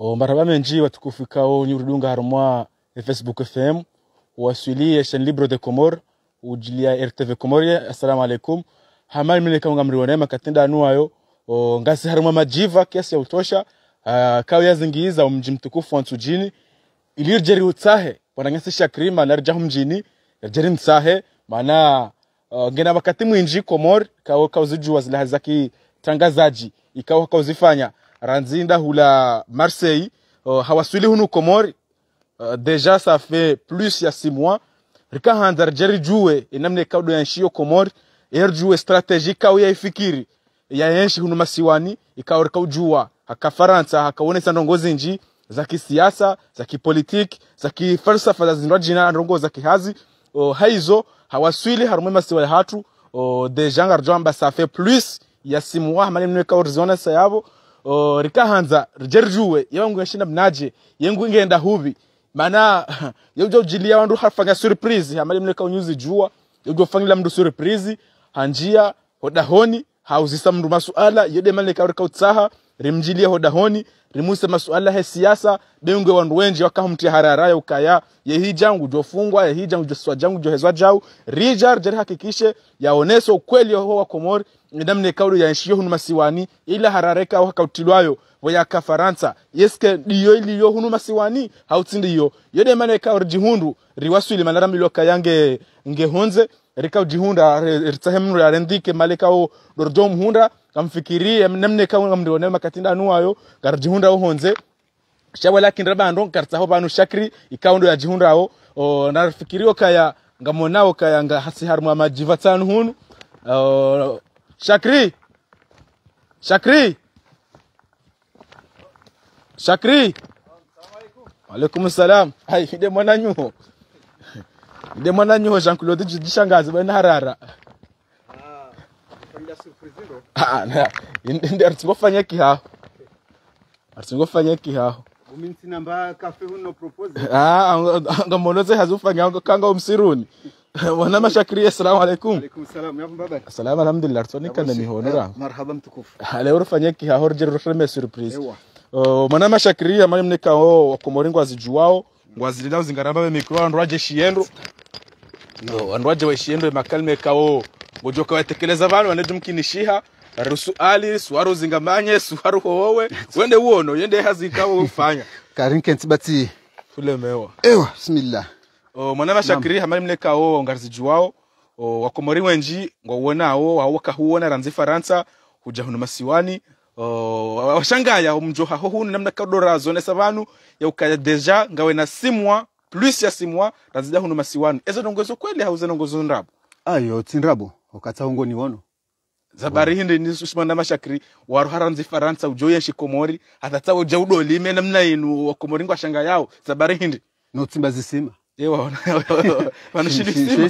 Oh, marhaba menji watukufu kao nyurudunga harumwa e facebook fm waswili chaîne libre de comore ujilia rtv comore assalamu alaikum hamali mimi kama ngamri wanema katenda anuayo oh, ngasi harumwa majiva kiasi ya utosha uh, kao yazingiiza umji mtukufu wa nsujini ilirjeri utsahe wanangasi shakrima narjahu mjini jeri msahe mana uh, ngena wakati mwinji komor kao kauzijua zile haki tangazaji ikawa kauzifanya Ranzinda hula Marseille uh, hawaswili hunu Komori uh, deja ça fait plus ya six mois rikahandara jeri juwe inamne kaudo ya nshi Komori er juwe strategie kau ifikiri ya nshi hunu masiwani ikao rikau juwa hakafaransa hakaonesa ndongozi nji za kisiasa za kipolitiki za kifalsafa za zindwa jina ndongo za kihazi uh, haizo hawasuli harume masiwali hatu uh, deja ngarjo amba ça fait plus ya six mois hamane mnwe kaurizona sayabo rikahanza rijerijuwe yabangu yashina mnaje yengu ingenda hubi mana yojo jilia wandu hafanga surprise hamali mleka unyuzi jua yojo fangila mndu surprise hanjia hodahoni hauzisa mndu masuala yode mleka urika utsaha rimjilie hodahoni rimuse masuala he siasa bengwe wandu wenji wakamtia harara ya ukaya yehi jangu jofungwa yehi jangu joswa jangu johezwa jau rijar jari hakikishe yaoneso kweli ho wa komori ndamne kaulu ya nshio hunu masiwani ila harareka wakautilwayo voyaka faransa yeske diyo yo hunu masiwani yo yode mane kauri jihundu riwasu ili manara miloka yange ngehonze rikau jihunda ritsahemnu yarendike malekao dorjom hunda kamfikirie namne kamwe mndone makatinda nuayo garjihunda uhonze shawa lakini rabando kartsaho banu shakri ikaundo ya jihundao narafikiriyo kaya ngamonao kaya nga hasiharmu amajiva tsanu hunu o, shakri shakri shakri alaikum salam hai ide mwananyuho ide mwananyuho jean claude jishangazi bana harara Ah, ah, ndari tingofanya kihaho atingofanya kihaho ah, ngamonoze hazufanya kanga umsiruni wana mashakiri assalamu alaikum assalamu alhamdulillah tunika mihonora eh, marhaba rufanya kihaho rije rufanya surprise oh, mwana mashakiri amani mnika o oh, wakomori ngwazijuwao ngwazilila uzingaramba mikro andwaje shiendo no andwaje wa shiendo makalme kao oh ngoja ukawatekeleza vanu wanejumkinishiha rusuali suaru zingamanye suaru howowe wende uono yende hazikawo ufanya karinkenti bati ulemewa ewa bismillah o mwanava shakiri hamali mleka o ngarizijuwao o wakomori wenji ngouonao wawoka huona ranzi faransa huja hunu masiwani o washangaya umjoha hohunu namna kadora savanu ya ukaya deja ngawe na simwa plus ya simwa ranzi ya hunu masiwani ezo nongozo kweli hauze nongozo nrabu ayo tinrabu hindi ni zabarihinde nisushimana mashakiri waruhara nzifaransa ujoye shikomori hatatsawo ja udolime namna inu wakomori shanga yao zabarihinde notsimba zisima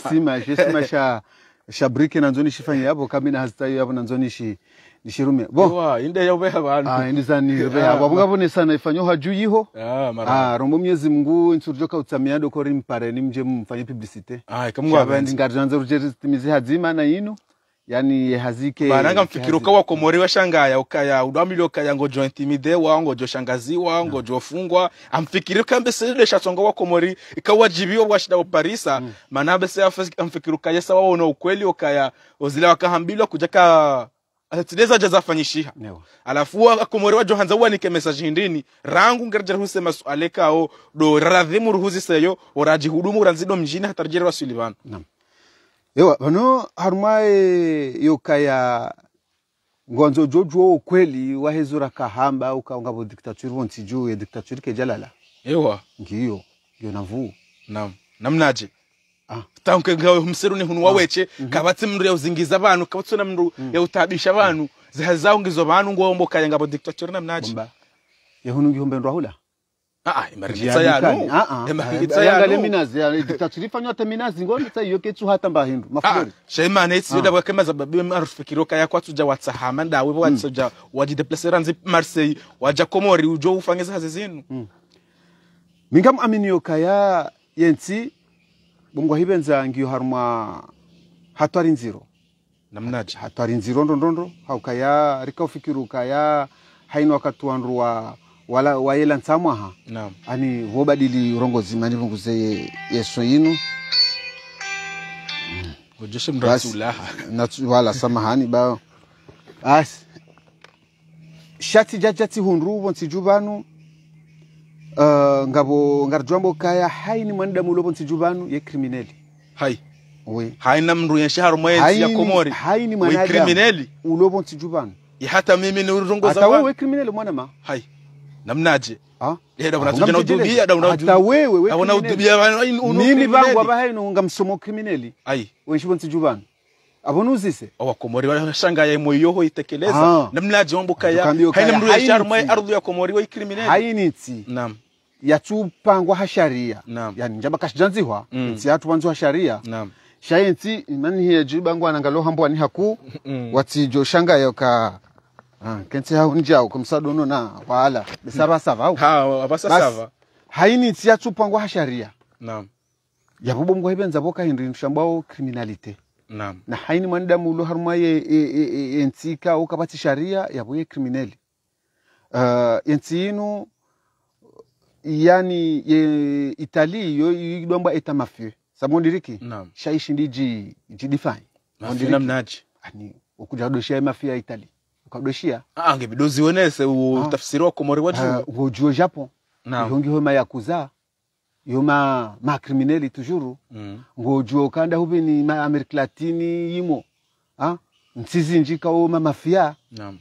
sima shesima sha shabriki nanzoni shifanya yavo kamina hazitsayo yavo nanzoni shi nishirume bo wa inde yobe abantu ah indizani yobe yeah. abo ngabone sana ah. ifanyo haju yiho ah mara ah rombo myezi mungu insurjo ka utsamia doko ri mpare ni mje mfanye publicity ah kamwa abandi ngajanze timizi hadzima na yino yani hazike baranga mfikiro kwa wakomorewa shangaya ukaya udamili ukaya ngo jo intimide wango jo shangaziwa ngo jo fungwa amfikiro kambe sile shatonga wakomori ikawajibiwa washida wa parisa mm. manabe se amfikiro kaya sawa ukweli ukaya ozile wakahambilwa kujaka ateteza jazafanyishiha no. alafu akomore wajohanza wanike message ndini rangu ngarjara huse masuale kao do radhimu ruhuzi seyo oraji hudumu ranzido mjini hatarjera wasulivan nam ewa bano harumaye yokaya ngonzo jojo ukweli wahezura kahamba ukaunga bo dictature wonsi juu ya dictature ke jalala ewa ngiyo yo navu nam namnaje tanke ngawe umseru ne hunwa weche ah. mhm. kabatse mndu yauzingiza abantu kabatse na mndu mm. yautabisha abantu mm. zihazaungizo abantu ngombo kaya ngabo dictature na mnaji yehunu ngihumbe ndo ahula shaimane itsiyoda bwakemaza babiwe marufikiro kaya kwatuja watsahama ndawe waji wajideplacera nzi marseille waja komori ujo ufangeza hazi zinu mm. mingamu aminiyo kaya yensi bungwa hibe nzangiyo harumwa hatwari nziro namnaje hatwari nziro ndondondo haukaya rika ufikiru kaya haino wa wala wayela nsamwaha naam ani vobadili urongozi mani vunguze yeso ino ujeshe mratulaha wala samahani bao as shati jajati hunru vonsi jubanu Eh, ngabo ngarjwambo kaya haini mwanidamu ulopo nsijubanu ye krimineli hai oui. haina mndu yeshahar mwezi ya komori haini mwanadamu krimineli ulopo nsijubanu hata mimi ni urongoza hata wewe krimineli mwana ma hai namnaje ah? hata wewe mimi ai moyo itekeleza namnaje ya mwe ardhi ya komori naam yatsupangwa ha sharia yani njamba kashijanzihwa mm. nsi yatuwanziwa sharia Naam. shayensi imanihiye jibangwa nangalohambuwani haku mm. wati jo shanga shangayo ka ah, njia kensi msado kumsadono na waala besavasava mm. au ha, sava haini nsi yatsupangwa ha sharia Naam. ya bubo yapobongwa hipenza pokahindu shambwao kriminalite Naam. na haini mwanadamu mulu haruma ye, ye, ye, ye e, e, ntsika ukapatsi sharia ya buye kriminali uh, yensi inu yani ye itali yo idomba eta sa mafye samondiriki shaishi ndiji jidifai namnaji ani ukuja adoshia mafya ya itali ukadoshia angebidozi ah, ah, wenese utafsiri ah. wa mori watu wojuo japo na yongi homa ya kuza yoma ma criminelle toujours mm. ngo ngojuo kanda hubi ni ma amerika latini yimo ah njika ha ma mafia naam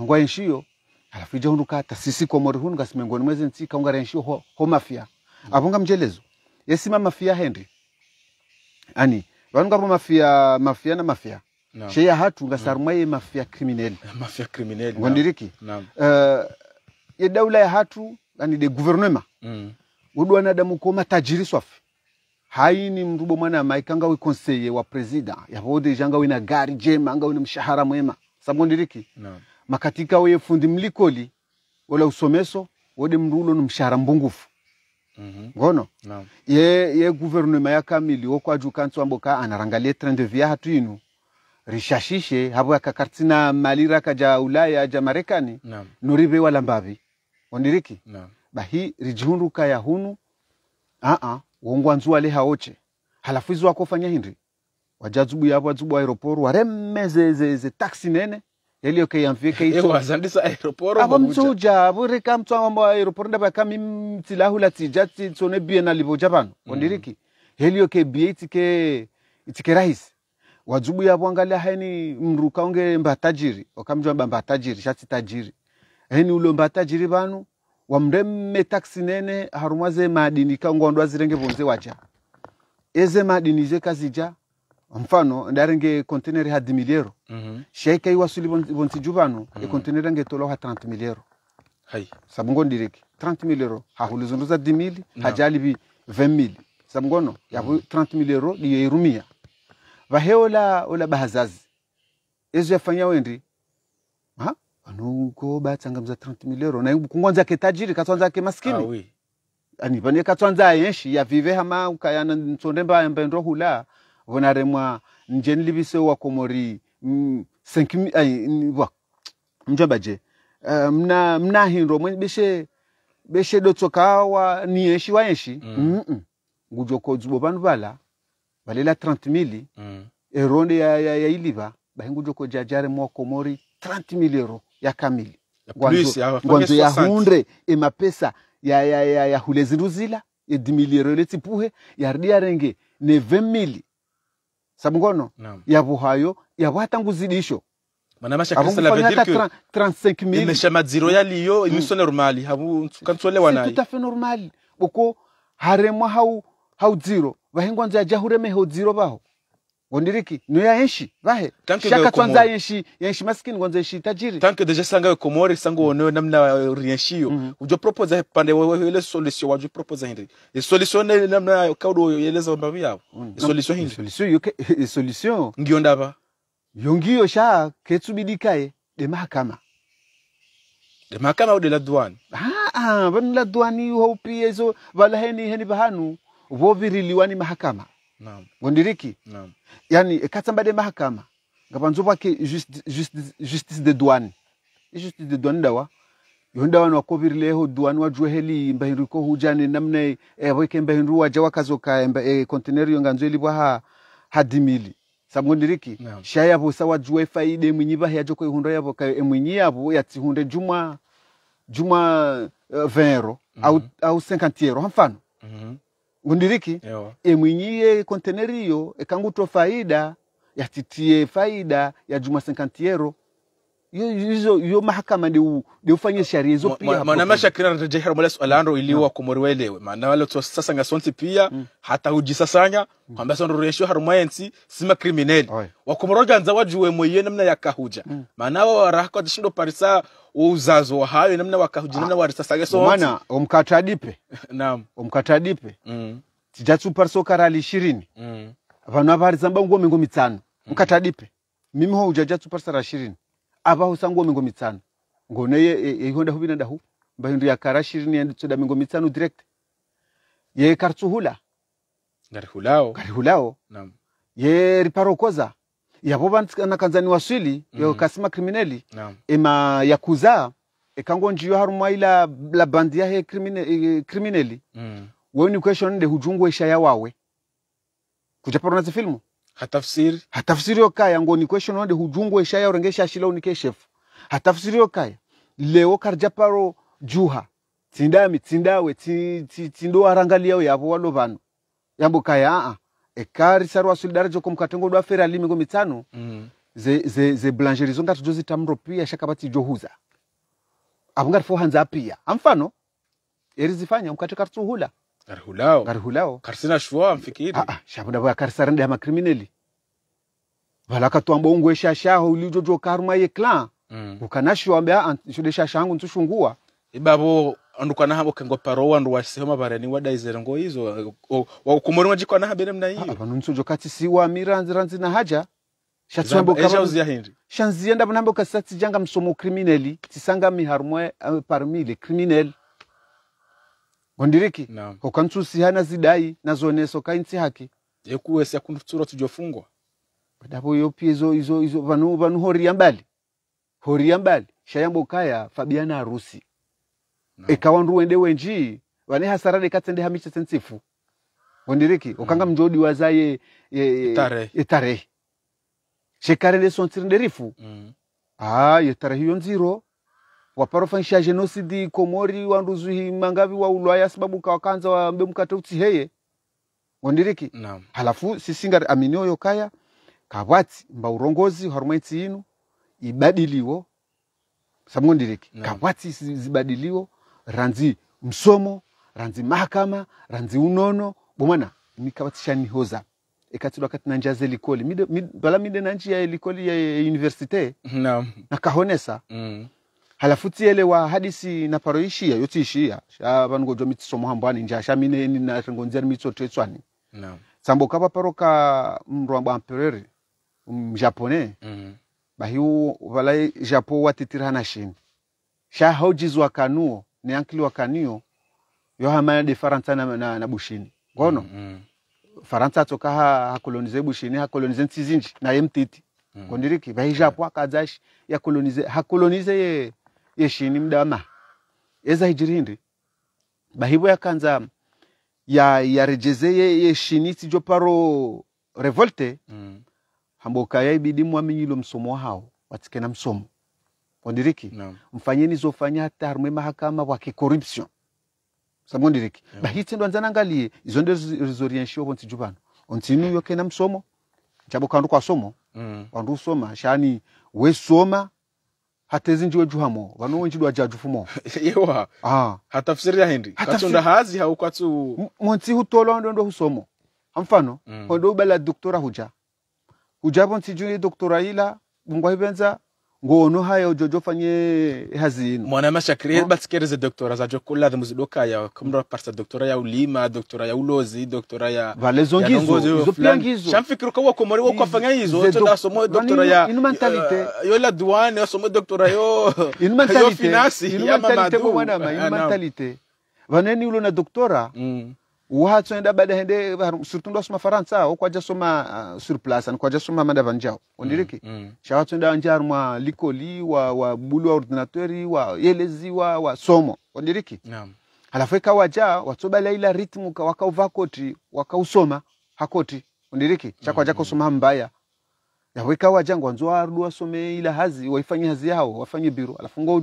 ngo enshio alafu ija unuka tasisi kwa mori hunu kasi miongoni mwezi nsi kaunga renshu ho, ho mafia mm. apunga mjelezo yesi ma mafia hendi ani vanunga po mafia mafia na mafia no. sheya hatu nga ngasarumwa mm. mafia krimineli mafia krimineli ngondiriki no. no. uh, eh, ye daula ya hatu ani de guvernema mm. udu wanadamu ko matajiri swafi haini mrubo mwana maikanga we konseye wa prezida yapo hodi janga we na gari jema nga we na mshahara mwema sabondiriki no makatika oye fundi mlikoli wala usomeso wode mrulo no mshara mbungufu mm -hmm. ngono no. ye ye guvernema yakamili okwaju kantsambo ka anarangalie train de vie hatu inu rishashishe habo hapo akakatina malira kaja Ulaya ja Marekani no. norive wala mbavi ondiriki no. bahi rijihunduka ya hunu a a wongwa wongwanzu wale haoche halafu izo akofanya hindi wajadzubu yabo wazubu aeroporo waremezezeze taxi nene elio ke yamve ke icho wasandisa aeroporo abo mtsuja bo re ka mtswa mo aeroporo ndaba ka mitsila hula tsija tsone biena libo japano mm. ondiriki helio ke bieti ke itike rahisi wajubu yavo angalia haini mruka unge mbatajiri wakamjwa mba mbatajiri shati tajiri haini ulo mbatajiri vanu wamremme taksi nene harumwaze madini kaungondwa zirenge vonze waja eze madini ze kazija mfano ndarenge container ha 10000 euro mm -hmm. shaika iwasuli bonti jubano mm -hmm. e mhm. container range tolo ha 30000 euro hai sabungo ndiriki 30 euro ha hulizunduza 10000 no. hajali bi 20 20000 sabungono ya mm -hmm. 30000 euro diyo irumia vaheola ola bahazazi ezo yafanya wendi ha anuko batsangamza 30 euro na kungonza ke tajiri katsanza ke maskini ah, oui. ani vanekatsanza yenshi ya vive hama ukayana ntsonde mba mbendro hula vonare mwa njeni libise wakomori senkimi ai wa mm, mm, mjoba je eh, mna mna hinro mwe beshe beshe dotsoka wa nieshi wa yeshi mm. mm ngujoko dzubo bandu bala balela 30 mili mm. eronde eh, ya, ya, ya iliva bahingujoko jajare mwa komori mili ero ya kamili ngwanzo ya hundre emapesa ya, ya, ya, ya hule ziruzila edimili euro letipuhe yaridi yarenge ne 20 mili sabu samungono yavo hayo yavo hatanguzidisho meshemadziro yaliyo mm. iniso normali havukansolewa naye tutafe normali boko haremwa hau hau dziro vahengwanzo yajahuremeho dziro vaho ngondiriki nuya enshi bahe shaka kwanza yenshi enshi maskini kwanza enshi tajiri tanke deja sangawe komore sango mm-hmm. onewe namna yenshiyo mm -hmm. ujo propose pande wewe ile solution wajo propose hindi e solution ne namna kaudo yeleza mbavu yao mm. e solution hindi e solution yoke e solution ngiyo ndaba yongiyo sha ketsubidikae de mahakama de mahakama au de la douane ah ah ban la douane ho piezo wala heni heni bahanu voviriliwani mahakama naam gondiriki naam yani ekatamba de mahakama ngapanzo pake justice, justice, justice de douane e, justice de douane dawa yonda wanu wakovirileho duwanu wajueheli mbahindu iko hujani namne eweke mbahindu waja wakazoka e, mba, e, konteneri yonganzo ilibwa ha hadimili sabgondiriki yeah. sha yavo sawajue faide mwinyi vahe yajoko ihunda yavo kayo emwinyi yavo yatihunde juma juma uh, 20 mm -hmm. au, au 50 euro hamfano mm -hmm ngundiriki emwinyiye e konteneriyo ekanguto faida yatitie faida ya juma senkantiero hizo hiyo mahakama ndio ndio fanye sheria hizo pia maana mashakira na jehera mala swala ndo iliwa kumorwelewe maana wale tu sasa ngasonti pia mm. hata ujisasanya kwamba sono resho harumayensi sima criminal nza wajuwe moye namna ya kahuja. Mm. maana wa warako dishindo parisa uzazo wa hayo namna wakahuja namna warisasage so ah, maana omkatadipe naam omkatadipe mm tidatsu parso karali 20 mm vanhu avarizamba ngome mitano. 5 mm. mkatadipe mimi ho ujadatsu parsa ra 20 abaho sango mingo mitsano ngone ye ihonda hubina dahu mbahindu ya karashiri ni tsuda mingo mitsano direct ye kartsuhula garihulao garihulao naam ye riparokoza yabo vantu kanzani waswili mm. yo kasima krimineli naam ema yakuza ekango njiyo harumwa ila la bandi yahe krimine, krimineli e, mm. wewe ni question de hujungwe shaya wawe kujaparo na filmu hatafsiri hatafsiriyo kaya ngoni kwesho nonde hujungwe shaya urengesha shila unikeshefu hatafsiri okaya leo karjaparo juha tindami tindawe tindoarangaliyawo yavo walo vanu yambo kaya aa ekari sarwa solidarity joko mkatengo dwa fera limi ngo mitano mm. ze ze ze blancherie zonga tujozi tamro pia shakabati johuza abunga tufohanza pia amfano erizifanya mkateka tsuhula karhulao karhulao karsina shwa mfikiri ah, ah shabuda wa karsara ndi makriminali valaka tuamba ungwe shashaho ujojo karuma ye klan. mm. Ukana shwa ambia shude shashangu ntushungua ibabo andukana habo kengo paro wandu wasema barani wadaizera ngo izo wakumorima jikwana habere mna hiyo abantu ah, nsujo kati siwa wa miranzi ranzi na haja shatswembo kama eh, shanzienda bunambo kasati janga msomo kriminali. tisanga miharumwe eh, parmi les criminels hondiriki no. hokansusihana zidai nazoneso kainsi haki yekuwesa kundutsura tujofungwa padapo iyo izo izo vanu vanu horia mbali horia mbali shayambo kaya fabiana harusi no. ekawandu wende wenji vane hasara dekatsende hamiche sensifu hondiriki okanga mm. mjodi wazaye etarehe shekare ndesontsiri nderifu mm. ah yetarehe iyo nziro waparofanyisha genocide komori wanduzuhi mangavi wa ulwaya sababu kawakanza wambe mkata heye ngondiriki no. halafu sisinga aminio yokaya kabwati mba urongozi harumweti inu ibadiliwo samngondiriki no. kabwati zibadiliwo ranzi msomo ranzi mahakama ranzi unono bomana bomwana hoza ikatidwa kati na njia zelikoli bala mide na njia likoli ya university naam no. nakahonesa mm halafutiele wa hadisi na paroishiya yotiishiya shavanongodzwa mitsiso muhambwani nja ni na ringonzeri mitso tetswani no. sambo tsambo kavaparoka mrwambwa ampereri mjapone um, mm bahi u vala japo watitirihana shini shahojizwa kanuo ni ankili wa kanio yohamana de faransa na, na, na bushini ngono mm-hmm. faransa atsoka ha, hakolonize bushini hakolonize ntsizinji na mtiti mm bahi japo vahijapo akadzashi kolonize hakolonize ye yeshini mdama ezahijirindi bahibo yakanza ya yarejezeye yeshini tijo paro revolte mm. hamboka yaibidi mwaminyilo msomo hao watike na msomo kondiriki no. mfanyeni zofanya hata rumwe mahakama wa corruption samondiriki yeah. bahitendwa nzanangalie izo ndo rizorienshiwa bonzi jubano ontinu yoke na msomo chabo kandu kwa somo mm. kandu soma shani we soma hatezi njiwe juhamo vanowo nchidwa ja jufumo yewa ah. hatafsiriya hindi Hatafsir... katunda hazi haukwatsu monsi hutolwa ndondo husomo amfano mm. hondo ubala doktora huja hujapo nsi juni doktora ila bungwa hivenza ngono hayo jojo fanye hazino mwana mashakire no. batsikereze doktora za jokola muzi muzidoka ya kumra parsa doctora ya ulima doctora ya ulozi doctora ya valezo ngizo zo pia ngizo kwa kwa mori kwa fanya hizo to da somo doctora ya inu mentalite yo la douane somo doctora yo inu mentalite yo finance inu mentalite mwana ma inu mentalite vaneni ulo na doctora mm uhatsoenda bada hende surtout soma faransa okwajasoma uh, ah, sur place vanjao mm, mm. mwa likoli wa, wa bulu wa ordinateur wa yelezi wa, wa somo alafu ila hakoti kusoma mm, mm. mbaya ngwanzo ila hazi waifanye hazi yao wafanye biro alafu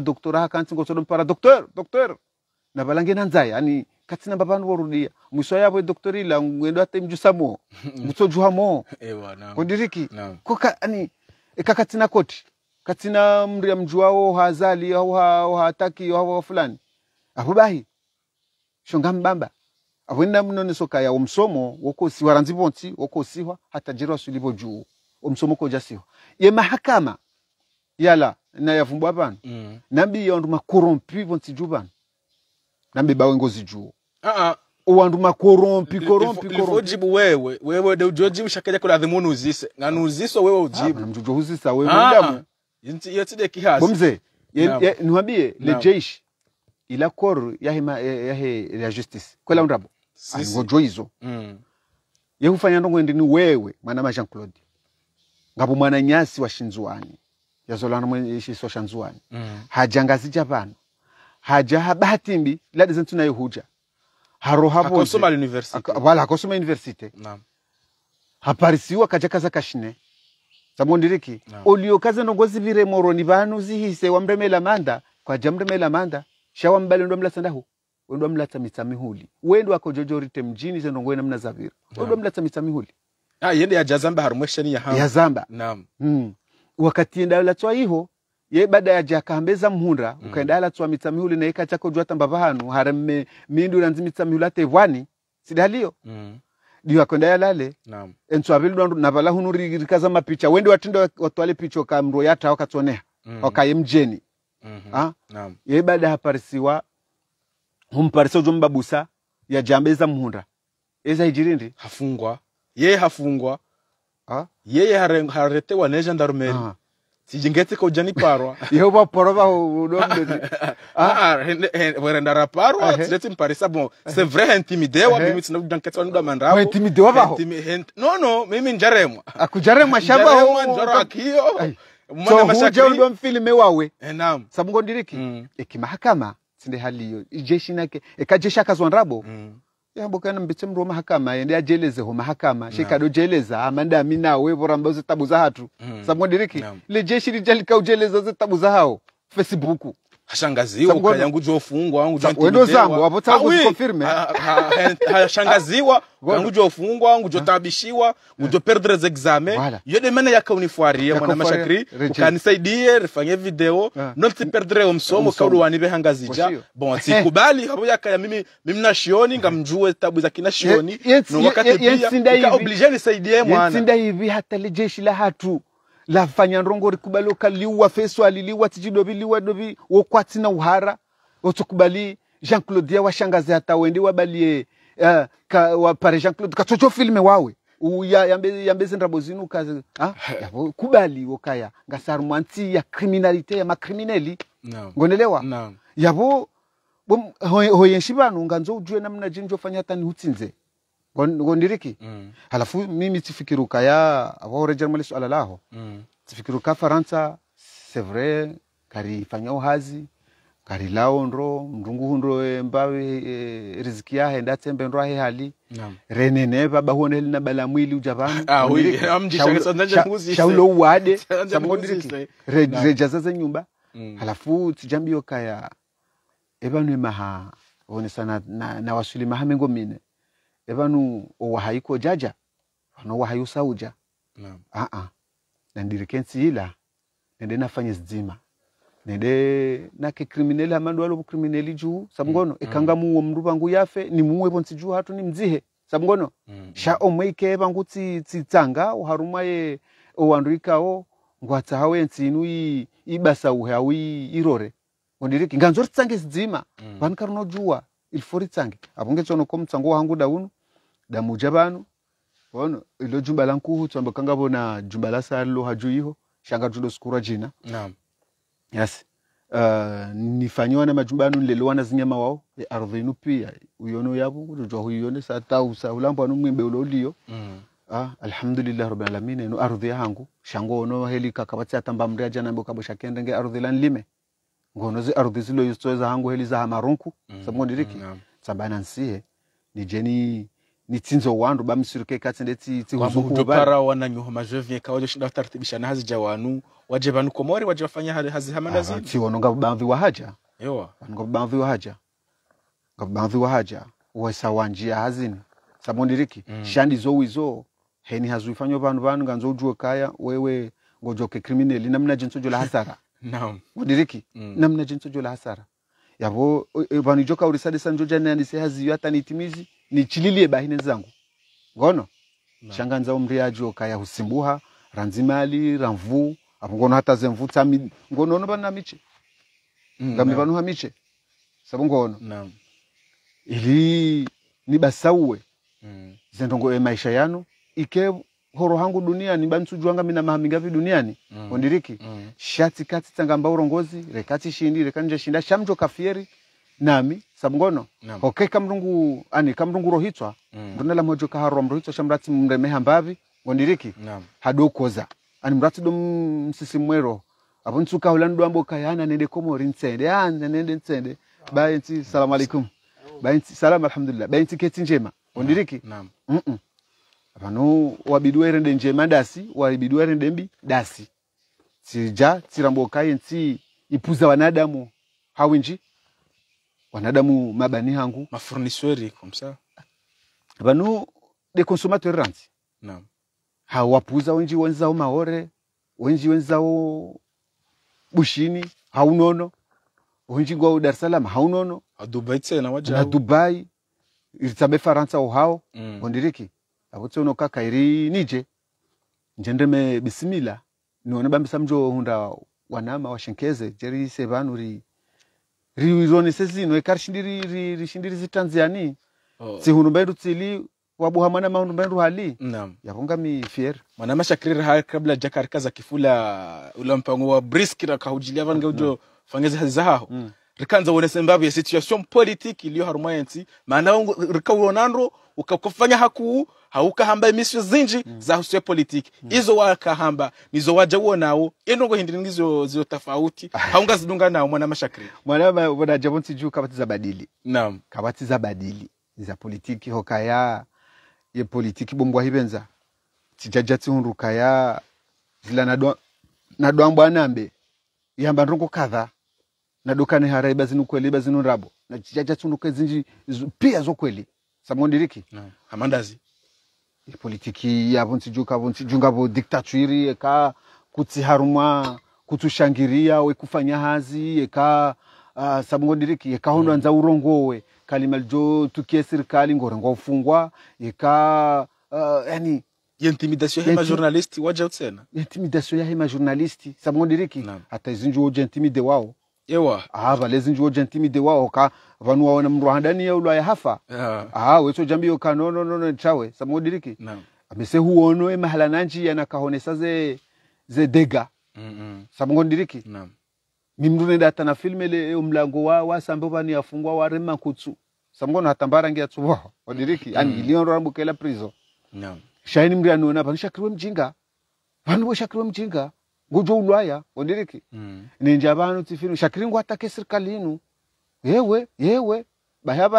doktora doktor doktor na balangena nzaya yani katsina babandu worudia mwiso yavo edoktori la ngwendo ate mjusamo mutsojuhamo eh, kondiriki ka ani e ekakatsina koti mri ya mjuao hazali au ha, hataki au fulani abubahi shonga mbamba abwenda mnone soka ya omsomo wokosiwa ranzivonsi wokosiwa hatajirwa sulivo juu omsomo kojasiwa ye mahakama yala na yavumbwa vanu mm. nabi yandu makorompi bonti juban nambeba wengozi juo ah, ah. uh-uh. wanduma korompi korompi korompiivojibu wewe wewe de deujojibusha keja kula dhimunu uzise nganu uziso wewe ujibu ah, mjujo uzisa wewe ah. yinti ah, yotide kihasi bumze niwambie le jeish ila kor yahe ma, yahe ya justice kwela ndabo ngojo izo mm. yehufanya ndongo ndini wewe mwana ma Jean Claude ngabu mwana nyasi wa shinzuani yazolana mwe shiso shanzuani mm. hajangazi japano haja bahati mbi la dizan tunayo huja haroha akosoma university ak, wala akosoma university naam haparisiwa kaja kaza kashine samondiriki oliokaza nongozi vire moroni banu zihise wa mremela manda kwaja mremela manda shawa mbale ndo mla sandahu ndo mla mitsa mihuli wendo temjini mjini ngwe namna zavira ndo mla mitsa mihuli ah yende ya jazamba harumweshani ya hamu ya zamba naam mm. wakati enda latswa iho ye bada ya jakambeza mhunda mm. ukaendala tswa mitsamihuli na chako jwa tamba vahanu haramme mindu nanzi mitsamihula tevwani sidalio mm. dio akwenda yalale naam entswavilwa na vala hunu rikaza mapicha wende watinda watwale picho kamro yata wakatsonea mm. wakaye mjeni mm -hmm. ah naam ye bada haparisiwa humparisa ujo mbabusa ya jambeza mhunda eza hijirindi hafungwa ye hafungwa ah yeye haretewa neja ndarumeli ha. Ah sije ngetse ko jani parwa iyo ba parwa uno mbezi ah, ah wera ndara parwa setse mparisa bon c'est vrai intimidewa mimi sina danketse ndo mandra hapo intimidewa baho no no mimi njaremwa akujaremwa shamba ho njoro akio mwana mashaka so ndo mfilme wawe Enam. Eh, sabungo ndiriki mm. ikimahakama sinde haliyo ijeshi nake ekajeshi akazwanrabo mm yambokana mbichemro mahakama yende ho mahakama jeleza amanda aminawe voramba zetabu za hatu hmm. jeshi lejeshi ka ujeleza zetabu za hao facebook hashangaziwa ukanyangujo ufungwa wangu jo zangu hapo tangu confirme hashangaziwa ukanyangujo ufungwa wangu jo tabishiwa perdre les yo de mana yakaunifuarie mwana mashakri ukanisaidie rifanye video non ti perdre omsomo kaulu wanibe hangazija bon eh. sikubali hapo yakaya mimi mimi na shioni eh. ngamjue tabu za kina shioni no wakati pia ka nisaidie mwana sinda hivi hata lejeshi la hatu lafanya rongo rikubali ukaliwa fesu aliliwa tijidobi liwa dobi wokwati na uhara otukubali jean claude ya washangaze hata wende wabalie uh, ka, wa, pare jean claude kachocho filme wawe uya yambe yambe zindrabo zinu kazi ah yabo kubali wokaya ya criminalité ya makrimineli no. ngonelewa no. yabo ho, ho, bantu nganzo ujue namna jinjo fanya tani utsinze gondiriki mm. halafu mimi tifikiruka ya avore journalist laho mm. tifikiruka faransa c'est vrai karifanya uhazi kari lao ndro mndungu hundro e, mbawe e, riziki yahe ndatsembe ndro ahe hali Naam. renene huone lina bala mwili ujavani ah, ujavamshaulo uwade samgondiriki reja ze nyumba mm. halafu tijambi okaya evanwe maha onesana na, na wasuli maha mengo mine evanu owahaiko jaja vano wahayu usauja naam a a nandiri kensi ila nende nafanye zima nende nake krimineli hamandu walo krimineli juu sabungono mm. ikanga mm. muwo mndu vangu yafe ni muwe vonsi juu hatu ni mzihe sabungono mm, mm. sha omweike vangu tsitsanga uharumaye owandu ikao ngwatsa hawe ntsinu i ibasa uhe au irore ngondiriki nganzori tsange sidzima mm. vanikarinojua ilifori tsange apo ngetsonoko mtsango wahangu daunu damuja banu ono ilo jumba la nkuhu kanga kangabona jumba la salo iho shanga tudo skura jina naam yes uh, nifanyiwa na majumbanu wana zinyama wao e ardhi inu pia uyono yapo kutujwa huyone tau sa ulambo anu mwimbe ulolio mm. ah, alhamdulillah rabbil alamin ino ardhi yangu shango ono heli kakabati atamba mria jana mbo kabosha kende nge ardhi lan lime ngono zi ardhi zilo yustoza hangu heli za hamarunku mm. sabu ndiriki mm. sabana nsihe nijeni nitinzo wandu ni tsinzo wandu bamusirike ba ndetse tsihuzuku bara wananyuha majevye ka waje shinda tartibisha na hazija wanu waje banukomori waje bafanya hazihama na zindi tsi wanonga wa haja yewa wanonga bamvi wahaja ngabamvi wahaja wesa wanjia hazini samondiriki mm. shandi zo wizo heni hazuifanywa banu vanu nganzo ujue kaya wewe ngojoke krimineli namna jinso jola hasara naam mondiriki mm. namna jinso jola hasara yabo vanu e, e, ijoka urisadi sanjoja janani se haziyo hata nitimizi nichililie bahine zangu ngono shanganza umri ajo kaya husimbuha ranzimali ranvu apo hata zemvu tsami ngono no bana miche ngami mm, vanu ha miche sabu ngono naam ili ni basauwe mm. zendongo e maisha yanu ike horo hangu duniani juanga mina mahamiga mahamingavi duniani mm. ondiriki mm. shati kati tanga mba rongozi rekati shindi rekanja shinda shamjo kafieri nami samgono oke okay kamrungu ani kamrungu rohitswa mm. ndonela mojo kaharwa mrohitswa shamratsi mremeha mbavi ngondiriki hadokoza ani mratsi dom msisimwero apo ntsuka hola ndwambo kayana nende komori ntsende anza nende ntsende bayi ntsi salamu alaikum bayi ntsi salam alhamdulillah bayi ntsi keti njema ngondiriki Naam. mm -mm. vano wabidwa irende njema dasi wabidwa rende mbi dasi tsija tsirambo kaye ntsi ipuza wanadamu hawinji wanadamu mabani hangu mafurnisweri komsa de dekonsumateur ranzi naam ha wapuza wenji wenzao maore wenji wenzao bushini haunono wenji gwao Dar es Salaam haunono adubai tena wajao na Dubai iritabe Faransa uhao mm. abotse uno kaka iri nije njendeme bisimila nione bambisa mjo hunda wanama washenkeze jerise vanu riwirone sezino ekari shindiri ri, rishindiri zitanziani oh. sihundu mbairu tsili wabuha mwana mahundu mbairu hali naam yakonga mifier mana mashakirira ha kabla jakar kaza kifula ula mpango wa briski kahujilia vanga mm. ujo fangeza hazaho mm. rikanza wone sembabu ya situation politiki iliyo harumayensi maana rikauonandro ukakufanya haku haukahambaye iminsi zinji mm. za zahuswe politiki mm. izo wakahamba nizo waje wonawo enongo hindi nizo zio tofauti ah. zidunga nawo mwana mashakiri mwana mwana jabonsi juu kabati za badili naam kabati za badili za politiki hokaya ye politiki bongwa hibenza tijajati tijaja ya zila nadwa mbwa nambe yamba ndongo kadha nadokane hara haraiba zinu kweli iba zinu rabo na tijajati tihunruka zinji pia zo kweli samondiriki naam amandazi ipolitiki yavonsijuka vonsijunga vo diktaturi eka kutsiharumwa kutsushangiria wekufanya hazi eka uh, sabongodiriki yekahondwanza mm. urongowe kalima lijo tukie serikali ngorengwa ufungwa eka uh, yani yentimidation ya hema journalisti waja utsena yentimidation ya hema journalisti diriki hata izinjuwo intimide wao ewa ah valezi njiwo jantimide wao ka vanu waona mruhandani ya ulwa hafa yeah. ah wecho jambi ka no no no no chawe samu diriki no. amese huono e mahala nanji yana kahonesa ze ze dega mm -hmm. -mm. samondiriki no. mimrune data na filme le umlango e wa wa wasambo ni afungwa wa warema kutsu samgono hatambara ngia tsuwa odiriki mm. ani mm. ilion rambu kela prizo no. shaini mri anuona vanu shakirwe mjinga vanu shakirwe mjinga gujo ulwaya ondiriki mm. ninja banu tifinu shakiringo atake serikali inu yewe yewe baya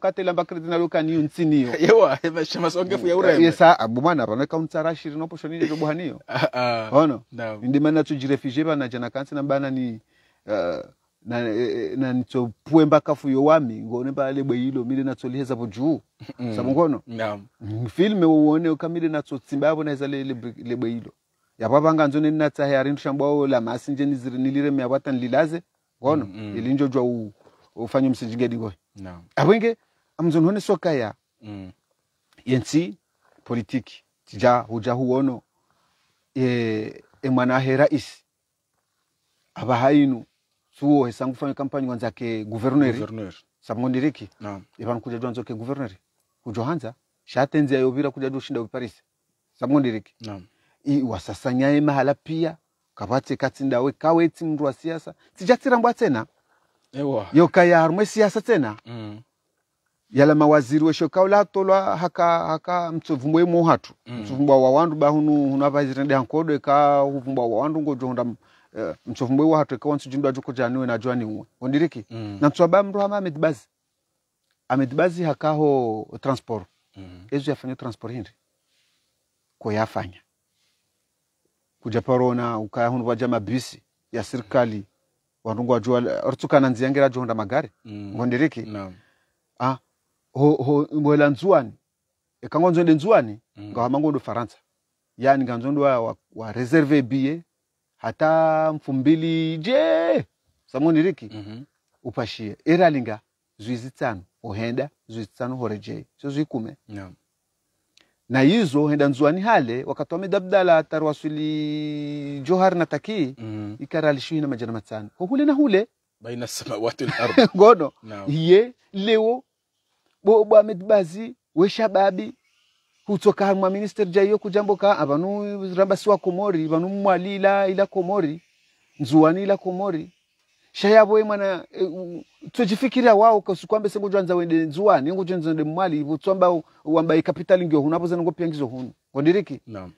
kate lamba kredi na luka niyo ntsiniyo yewa shama songefu ya ureme yesa abumana bana kauntsara shiri nopo shonini jo uh, ah, ah. ono no. ndima mana jirefugee bana jana kansi na mbana ni uh, na na nito puwe mbaka fuyo wami ngone bale hilo mile natso liheza po juu mm. sabongono naam filme wone ukamile natso tsimba yabo na izale le hilo yapa panganzone ninatsaha yari ndishambwawo la masi masinje niziri niliremea kwata nlilaze ngono mm -hmm. ilinjojwa u ufanye msijigedigoy no. amzo amzonhone soka ya mm. yensi politiki tija huja huono e, emwanahera isi abahainu suwo hesangu fanya kampani wanza ke guverneri Governor. sabngondiriki no. ivankuja jwanzo ke guverneri kujohanza shatenzi ayovira kuja shinda jushinda uparis sabngondiriki no iwasasanyaye mahala pia kapatse katsindawe kaweti mndu wa siasa tichatsirambwa tena ewa yokaya rumwe siasa tena mm. yala mawaziri wesho kaula tolwa haka haka mtsuvumbwe mo hatu mm. wa wandu bahunu hunu avazire ndi hankodo ka huvumbwa wa wandu ngojo honda uh, eh, mtsuvumbwe wa hatu kawansu jindwa joko janiwe na jwani umwe ondiriki mm. na mtswaba mndu hama medbazi amedbazi hakaho transport mm. ezu yafanya transport hindi ko yafanya kuja parona hunu vaja mabisi ya serikali varungu wajua ritsukana nziyangira johonda magari mm. ngondiriki no. ah, ho, ho nzuani ekango nzonde nzuani mm. ngawamango ndo faransa yani nganzondo wa, wa, wa reserve bie eh? hata mfumbili je samondiriki mm -hmm. upashie eralinga linga tsanu ohenda zwizi tsanu horejei so zwikume no na hizo henda nzuani hale wakati dabdala tarwasuli johar na taki mm. na majana matano hohule na hule baina samawati wal gono no. ye leo bo bwamed bazi we shababi hutoka mwa minister jaiyo kujamboka abanu rambasi wa komori banu mwalila ila komori nzuani ila komori shayabo shayavo emwana e, eh, tsochifikira wao kasukwambe sengochwanza wende nzuwani ngochwanza wende mmali vutswamba wamba ikapitali ngio huna apo zana ngopiyangizo huno ngondiriki naam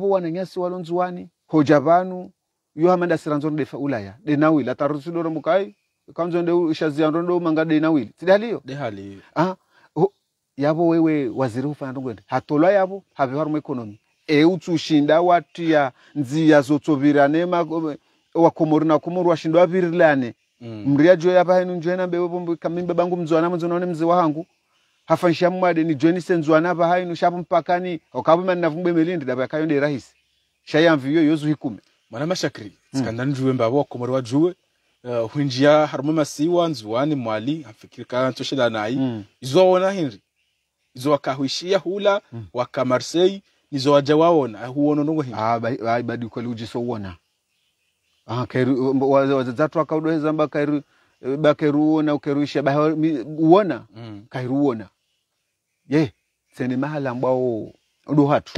wana nyasi walo nzuwani hoja vanu yo amanda siranzono defa ulaya de denawili doro mukai kanzo nde shazia ndondo manga de denawili sidaliyo dehali ah oh, yavo wewe waziri hufana ndongwende hatola yavo havivarumo ekonomi eutsushinda watiya nziya zotsovirane wakomori na wakomori washindo wavirilane mm. mria jo yapa henu njoena bebo bombo kamimbe bangu mzwana mzo naone mzee wangu hafanisha mwade ni joeni senzwana pa hainu shapo mpakani okabuma na vumbe melindi daba kayo ndi rais shaya mviyo yozu hikume mwana mashakri mm. skandani juwe mbabo wakomori wajue uh, hunjia haruma masiwa nzwani mwali afikiri kana toshela nai mm. izo waona henry izo wakahuishia hula mm. waka marseille nizo waja waona huona henry ah badi ba, ba, kweli ujiso uona wazadzatwa ah, kaudwezamba kairu bakeruona ukeruisha mm. kairuona ye sene mahala mbwao uduhatu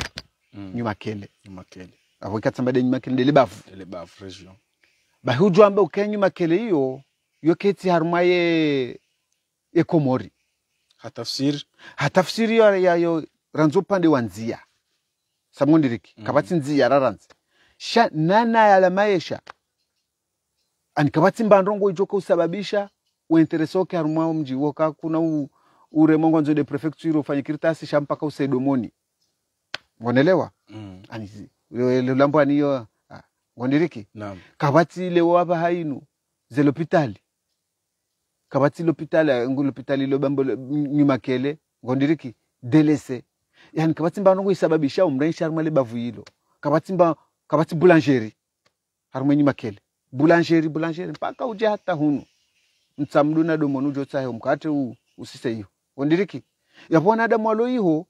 mm. nyumakele nyumakele awekatsambaide nyumakele delebafu delebafu hiyo yoketi haruma ye ekomori hatafsiri yo yayo ranzo upande wa nzia samgondiriki mm. kavatsi nzia raranzi sha nana yala anikavati mbandongo icho kusababisha uenteresoke harumwa mji woka kuna u uremongo nzo de prefecture ufanyikiri tasi ka usedomoni ngonelewa mm. ani lulambo aniyo ngoniriki naam kavati ile aba hainu ze zelopitali kavati lopitali lo bambo nyuma kele ngondiriki delese yani kavati mbandongo isababisha umrenshi harumwa le bavu hilo kavati mba kavati boulangerie harumwa nyuma kele bulanjeri bulanjeri mpaka uje hata huno mtsamduna nujo jotsahe mkate u usise iho ondiriki yapo wanadamu iho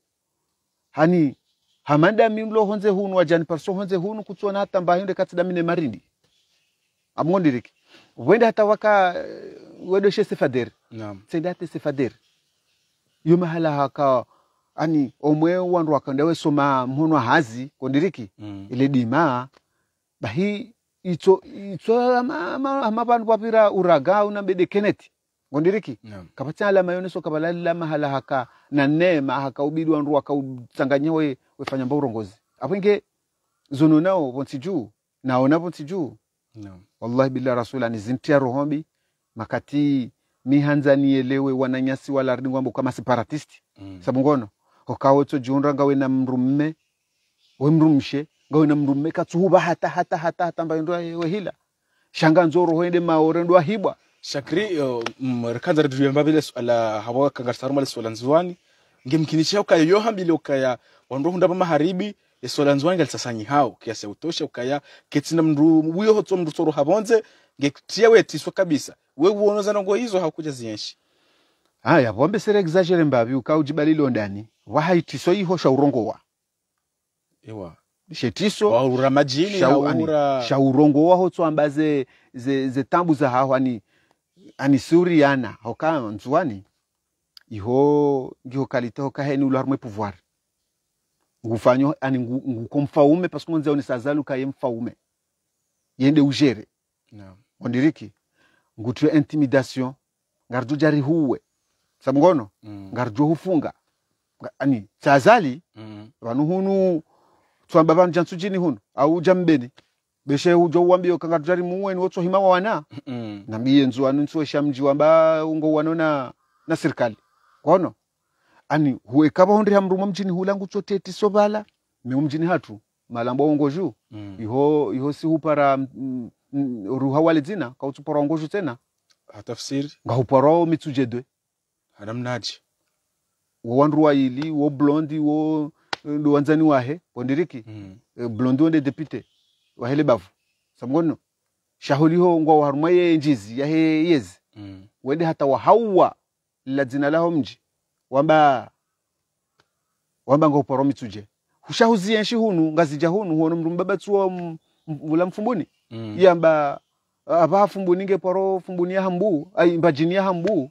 hani hamadami mlo honze hunu wajani parso honze hunu kutsona hata mbahinda damine marindi amondiriki wenda hata waka eh, she sefader naam tsenda hata sefaderi yo mahala haka ani omwe wandu wakanda soma mhono hazi kondiriki mm. ile dima bahi itso itso ama, ama, ama uraga una bede unabede keneti ngondiriki yeah. kapatsa alama yoneso kabalala mahala haka na nema haka ubidi wa nruwa kautanganya we wefanya mba urongozi apo inge zono nao vonsi juu nao na vonsi juu no. wallahi billah rasula nizintia rohombi makati mihanza nielewe wananyasi wala walardi ngwambo kama separatisti mm. sabu ngono ukaotso junranga we na mrumme we mrumshe ngaona mndu mmeka tsuhuba hata hata hata hata mba ndo wehila shanga nzoro hoende maore ndo ahibwa shakri mrekhanza uh, riduvia mbavile suala hawa kangarsarumal suala nzuwani ngemkinisha ukayoyo hambile ukaya wandu hundaba maharibi esuala nzuwani ngalisasanyi hao kiasi utosha ukaya ketsina mndu wiyo hotso mndu tsoro habonze ngetia wetiswa kabisa we uonoza nongo hizo hakuja zienshi haya vombe sere exagere mbavi ukaujibalilo ndani wahaitiswa iho wa ewa shetiso waura majini shau, haura... ani, shaurongo waho tswamba ze, ze, ze tambu za ni ani ani suriana hoka nzuani iho ngiho kalite hoka heni ulo harumwe pouvoir ngufanyo ani nguko mfaume parce que nzeo ni sazalu kaye mfaume yende ujere no. ondiriki ngutwe intimidation ngarjo jari huwe sabungono mm. ngarjo hufunga ani sazali mm. wanuhunu tswa babandu jantsu chini huno au jambeni beshe ujo uwambio kanga muwe ni wotso himawa wana mm. na miye nzu anu shamji wamba ungo wanona na serikali kono ani huekaba hondre hamrumwa mjini hulangu tsoteti sobala miu mjini hatu malambo ungo juu mm. iho iho si hupara mm, mm, ruha wale dzina kautsupora ungo juu tena hatafsiri mitu jedwe hanamnaji wo wanruwa ili wawblondi wawblondi wanzani wahe pondiriki hmm. eh, blondi wonde depute wahele bavu samgono shahuli ho ngwa waharuma ye njizi yahe yezi hmm. wende hata wahawa la zina laho mji wamba wamba ngo poro mituje hushahuzie shi hunu ngazija hunu hono mrumbaba tuwa mvula mfumbuni hmm. yamba apa hafumbuni ngeporo fumbuni ya hambu ai mbajini ya hambu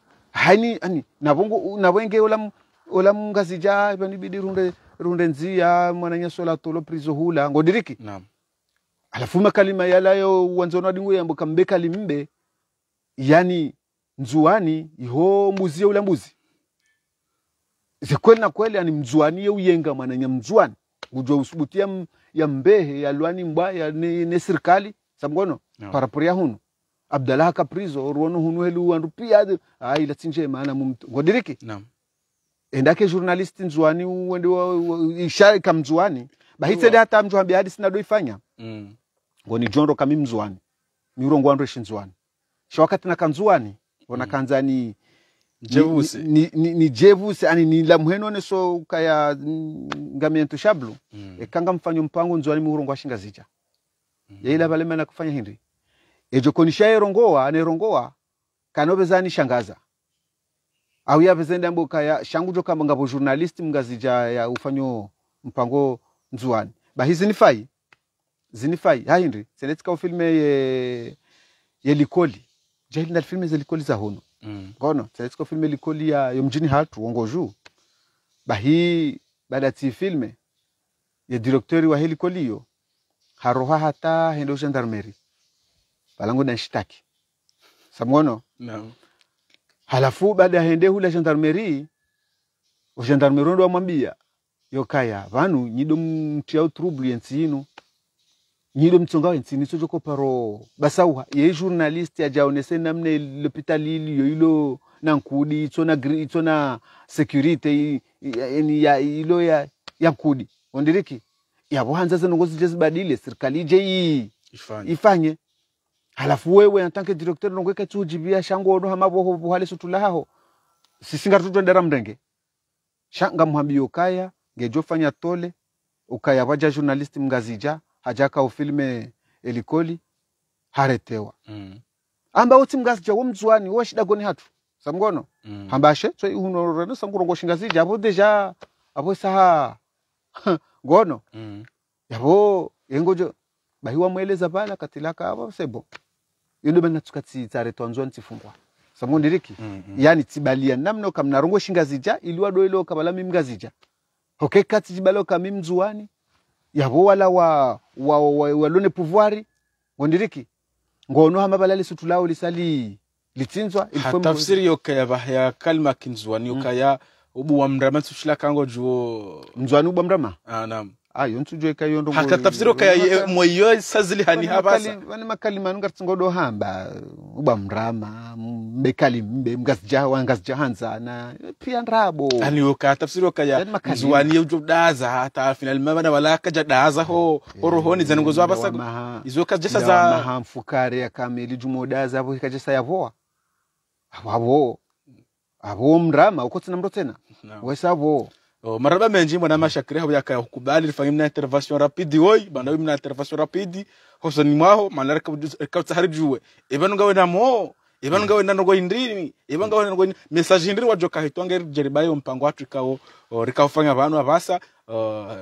hani ani navongo navenge olamu olamu bani bidi runde runde nzia mwananyaso la tolo prizo hula ngodiriki naam alafuma kalima yalayo wanzono adingu yambo kambeka limbe yani nzuani iho mbuzi ula mbuzi kweli na kweli ani mzuani ye uyenga mwananya mzuani ngujwa usubutia ya mbehe yalwani mbwa mbaya ne, ne serikali samgono no. parapuri ya abdallah kaprizo ruono hunu helu wandu pia ai ah, latsinje maana mumt wadiriki naam endake journalist nzwani uende isha kamzwani bahitsede hata mtu hambia hadi sina doifanya mm. ngoni jondo kami mzwani miurongo wandu shinzwani sha wakati na kanzwani ona mm. kanzani jevuse ni, ni, ni ni jevuse ani ni la mwenu ne so kaya ngamiento shablu mm. e ekanga mfanyo mpango nzwani miurongo ashinga zija mm. la balema na kufanya hindi ejo konishayerongowa anerongowa kanoveza nishangaza au yapezenda mboka ya shangu joka ngavo journalist mngazija ya ufanyo mpango nzuani bahi zinifai zinifai haindri senetika ufilme ye ye likoli jahili na filme za likoli za hono mm. ngono senetika ufilme likoli ya yomjini hatu ongoju bahi baada ti filme ye directori wa helikoli yo haroha hata hendo gendarmerie balangona nshitaki samgono no. halafu baada ya hende hula gendarmerie gendarmerie ndo amwambia yokaya vanu nyido mtia trouble yensi ino nyido mtsonga wensi niso paro basauha ye journalist ajaonese namne l'hopital iliyo ilo nankudi itsona itsona security yani ya ilo ya ya yankudi ondiriki yabo hanza zenongozi jezibadile serikali je ifanye, ifanye halafu wewe antanke directeur nongweke tujibia shango odo hama boho buhale sutulaho sisinga tutondera mrenge shanga muhambi ukaya ngejofanya tole ukaya waja journalist mngazija hajaka ufilme elikoli haretewa mm. amba uti mngazija wo mzwani wo shida goni hatu samgono mm. hambashe so uno rene sangurongo shingazija abo deja abo saha gono mm. yabo engojo bahiwa mweleza pala katilaka abo sebo yule bana tuka tukatsitsare twanzwa ntsifungwa samgondi ndiriki mm -hmm. yani tibalia namna shinga zija iliwa do ilo kabala mimga zija okay kati jibalo kami mzuani yabo wala wa wa, wa, wa lone pouvoir ngondiriki ngono hama balali sutulao lisali litinzwa ilikuwa tafsiri yoka ya kalma kinzuani yoka mm. ya ubu wa mrama tushila kango juo mzuani ubu wa mrama ah naam ayo ah, ntujoeka kayo ndo hakatafsiro kaya moyo sazili hani habasa wani makalima nunga tsingodo hamba uba mrama mbekali mbe jawa jahanza na pia ndrabo ani uka tafsiro kaya zwani yo daza ta final mabana wala kaja daza ho eh, orohoni zanungo zwa basa izo kajesa za mahamfukare yakameli jumo daza bo abo kajesa yavoa abo abo mrama ukotsina tsina mndo tena no. wesavo Oh, mara ba menji mwana mm. mashakiri habo yakayakubali lifanye mna intervention rapide hoy bana mna intervention rapidi, hoso ni mwaho mana reka hari juwe nunga ibanu ngawe namo nunga ngawe nanogo indrini wena ngawe nanogo mesaji indri wa joka hitonge jeribayo mpangu watu rika kao rikafanya abantu abasa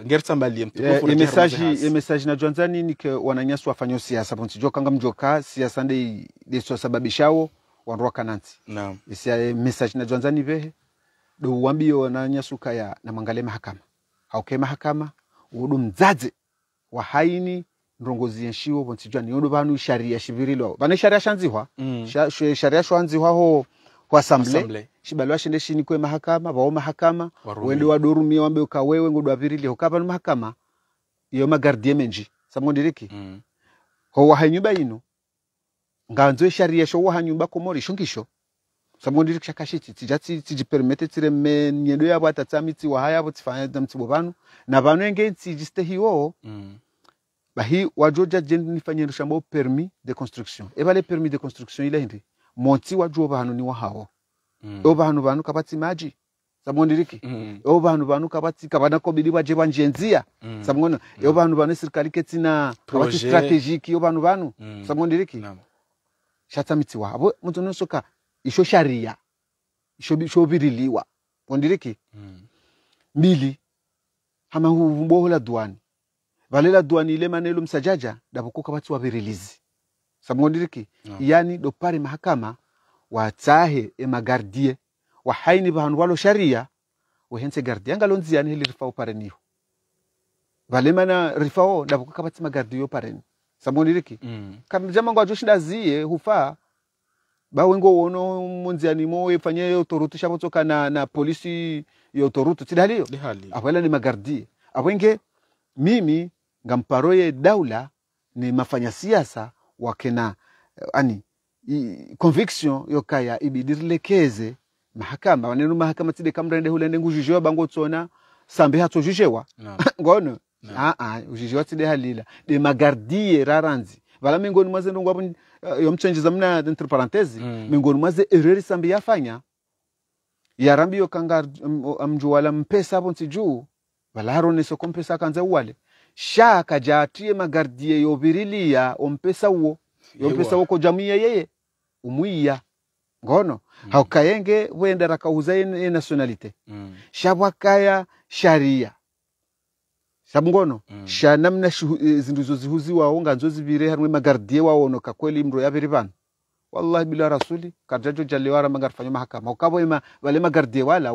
ngeri tambali mtukufu yeah, mesaji, e mesaji na jwanza nini ke wananyasu wafanyo siasa ponsi joka ngam joka siasa ndi deso sababishao wanroka nansi naam no. isia message na juanza ni vehe do wambio na nyasuka ya na mangale mahakama hauke mahakama udu mzazi wa haini ndongozi yenshiwo ni udu banu sharia shivirilwa vana sharia shanziwa mm. sharia shanziwa ho wasamble shibalwa shende shini kwe mahakama vao mahakama wende wa wadorumia wambe ukawewe ngodo avirili hoka vanu mahakama iyo magardie menji samondiriki mm. ho wa hanyuba ino nganzo sharia sho wa hanyuba komori shongisho sambo ndiri chakashiti tichati tichiperemete tire meni yedu yavo atatsami tiwa yavo tifanya mtibo vanu na vanu enge tichistehiwo mm. bahi wa Georgia jendi nifanyendo shambo permis de construction ebale permis de construction ile hindi monti wa juo vanu ni wahawo mm. E o vanu vanu kabati maji sabondiriki mm. E o vanu vanu kabati kabana kobidi waje wanjenzia mm. sabongono e mm. o vanu vanu serikali ketina kabati strategiki o vanu vanu mm. sabondiriki shatamitiwa abo mtu nusoka ico sharia covirilikwa pondiriki mm. mili mbili hamahubohola duani valela duani ile manelo msajaja dapokoka vatsi wavirilizi samgondiriki no. yani dopari mahakama watsahe emagardie wahaini vahandu walo sharia wehense gardia ngalonziani hili rifao pare pareniho valemana rifao dapokoka vatsi magardio pareni samgondiriki mm. kamjama ngwa ajo shindaziye hufaa bawengo wono munzi animo efanye yotorutu shamotsoka na, na polisi yotorutu tidaliyo awala ni magardi awenge mimi ngamparoye daula ni mafanya siasa wakena eh, ani i, conviction yokaya ibidirilekeze mahakama wanenu mahakama tide kamrende hulende ngujujewa bango tsona sambe hatsojujewa ngono a a ah, ah, ujujewa tide halila de magardie raranzi vala mengoni mwazendu ngwapo uh, eh, yomutshenzhedza muna entre parenthese mm. miongoni mwa ze ereri sambi yafanya yarambi yokanga mm, amjuwala mpesa apo nsijuu juu valaharonesa ko mpesa uwale sha kaja atiye magardie yovirilia ompesa uwo yompesa uwo kojamwiya yeye umwiya ngono mm. haukayenge wenda rakauza ye nationalite mm. sha bwakaya sharia shamgono mm. shanamna eh, zindu zozihuziwawo nganzo zivire harimwe magardiye wawonoka kweli mro ya vanhu wallahi bila rasuli karjajo jaliwara mangarfanywa mahakama ukavoima wale magardie wala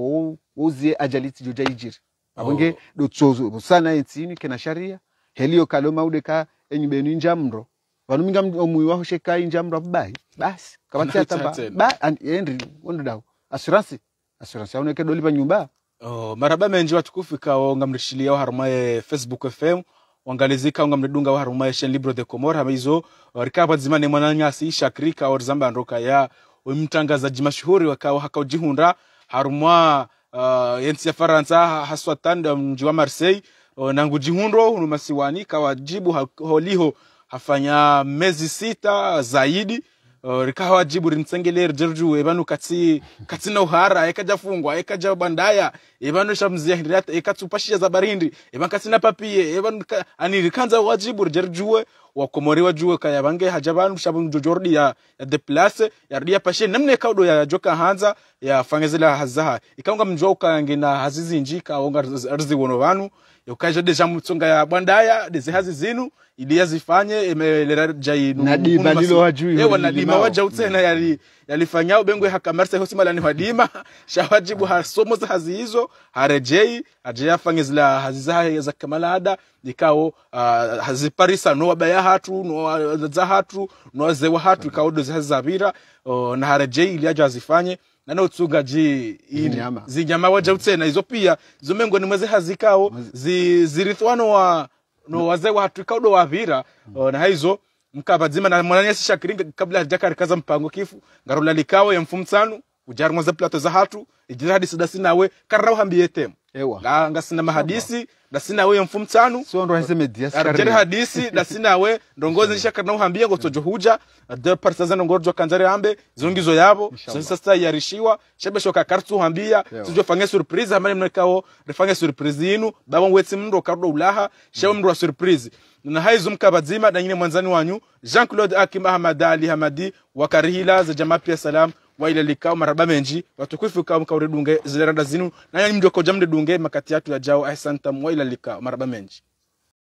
wouzie ajali tijo jaijiri avonge oh. dotsozo musana etsini kena sharia helio kaloma maude ka enyubenu inja mro omui wahosheka inja njamro avubahi basi kavatsiyatamba ba endri ondodawo assurance assurance yaoneke doliva nyumba oh, maraba menji watukufu ikawonga mrishilia waharumaye facebook fm wangalizika unga mnedunga waharumaye shen libro de comor hamaizo uh, rikapa dzimane mwananyasi krika wa zamba nroka ya mtangazaji mashuhuri wakawa ujihunra harumwa uh, yensi ya faransa haswa tanda mjiwa marseille uh, nangu jihundo hunumasiwani kawajibu holiho hafanya mezi sita zaidi Eh, rikahawa jibu rintsengele rirju evanu katsi katsina uhara ekaja fungwa ekaja bandaya evanu shamzia hindirata ekatsupashia za barindi evan katsina papiye evan ani rikanza wa wajibu rijerjuwe wakomoriwa juwe kaya bange haja banu shabu jordi ya ya the place ya ridia pashe namne kaudo ya joka hanza ya fangezela hazaha ikanga mjwa ukange na hazizi njika onga rizi wono banu yokaje deja mutsonga ya bwandaya hazi zinu ili yazifanye emelera jainu nadima lilo wajui ewa nadima waja utsena mm. yali yalifanyao bengwe hakamarse hosima lani wadima shawajibu hasomo za hazi hizo harejei aje yafange zila hazi za za kamalada ikao uh, parisa no wabaya hatu no za hatu no zewa hatu mm. ikao dozi hazi zabira uh, na harejei ili aje azifanye na inyama zinyama zinyama waja utsena izo pia zomengo ni mweze hazikao zi, zirithwano wa no waze wa hatrika udo wa vira mm. na haizo zima na mwananyasi shakiringa kabla hajakarikaza mpango kifu ngarula likao ya mfumtsanu ujarwa za plato za hatu igira hadisi da karau karraw hambiyetem ewa nga nga sina mahadisi da sinawe mfum tsanu so ndo haseme dias karraw hadisi sina sinawe ndongoze nisha na uhambiye go tojo huja de parsa za jo kanjare ambe zungizo yabo sasa sasa yarishiwa shebesho shoka kartu hambia tujo fange surprise amani mnakao rifange surprise yinu baba wetsi mndo karudo ulaha shewe mm. mndo wa surprise na hai zumka badzima na nyine mwanzani wanyu Jean Claude Akim Ahmad Ali Hamadi wa Karihila za jamaa pia salamu waile likao maraba menji watukufu kao mkaure dunge zile zinu na yani jamde dunge makati yatu ya jao ahsanta mwaila likao maraba menji